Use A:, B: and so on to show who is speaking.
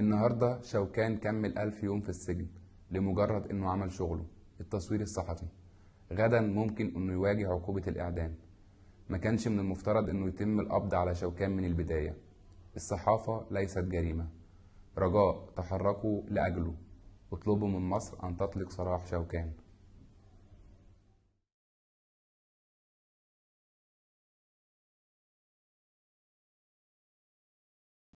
A: النهارده شوكان كمل ألف يوم في السجن لمجرد إنه عمل شغله التصوير الصحفي غدا ممكن إنه يواجه عقوبة الإعدام ما كانش من المفترض إنه يتم القبض على شوكان من البداية الصحافة ليست جريمة رجاء تحركوا لأجله اطلبوا من مصر أن تطلق سراح شوكان